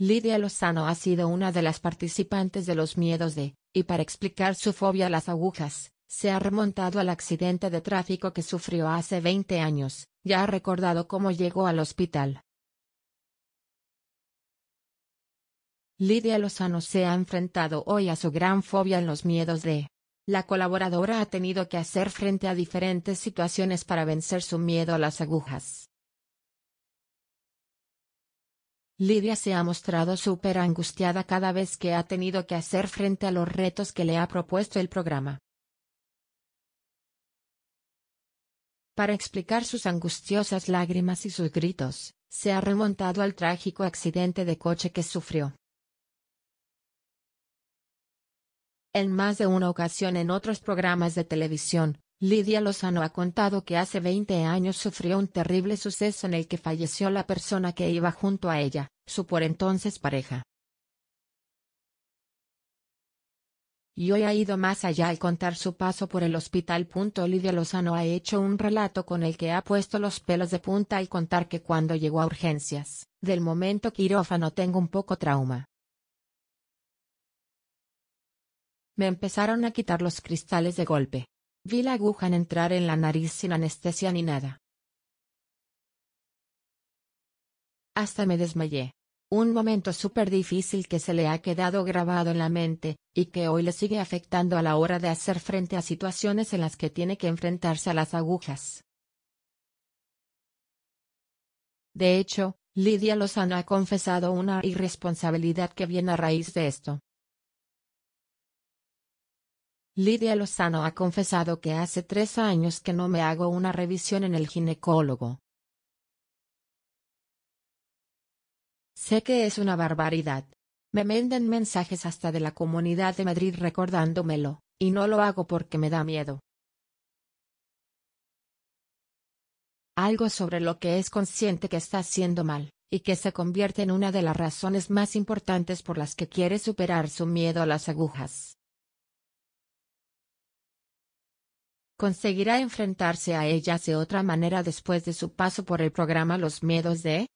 Lidia Lozano ha sido una de las participantes de Los Miedos de, y para explicar su fobia a las agujas, se ha remontado al accidente de tráfico que sufrió hace 20 años, ya ha recordado cómo llegó al hospital. Lidia Lozano se ha enfrentado hoy a su gran fobia en los miedos de. La colaboradora ha tenido que hacer frente a diferentes situaciones para vencer su miedo a las agujas. Lidia se ha mostrado súper angustiada cada vez que ha tenido que hacer frente a los retos que le ha propuesto el programa. Para explicar sus angustiosas lágrimas y sus gritos, se ha remontado al trágico accidente de coche que sufrió. En más de una ocasión en otros programas de televisión, Lidia Lozano ha contado que hace 20 años sufrió un terrible suceso en el que falleció la persona que iba junto a ella, su por entonces pareja. Y hoy ha ido más allá al contar su paso por el hospital. Lidia Lozano ha hecho un relato con el que ha puesto los pelos de punta al contar que cuando llegó a urgencias, del momento quirófano tengo un poco trauma. Me empezaron a quitar los cristales de golpe Vi la aguja entrar en la nariz sin anestesia ni nada. Hasta me desmayé. Un momento súper difícil que se le ha quedado grabado en la mente, y que hoy le sigue afectando a la hora de hacer frente a situaciones en las que tiene que enfrentarse a las agujas. De hecho, Lidia Lozano ha confesado una irresponsabilidad que viene a raíz de esto. Lidia Lozano ha confesado que hace tres años que no me hago una revisión en el ginecólogo. Sé que es una barbaridad. Me menden mensajes hasta de la comunidad de Madrid recordándomelo, y no lo hago porque me da miedo. Algo sobre lo que es consciente que está haciendo mal, y que se convierte en una de las razones más importantes por las que quiere superar su miedo a las agujas. conseguirá enfrentarse a ellas de otra manera después de su paso por el programa Los Miedos de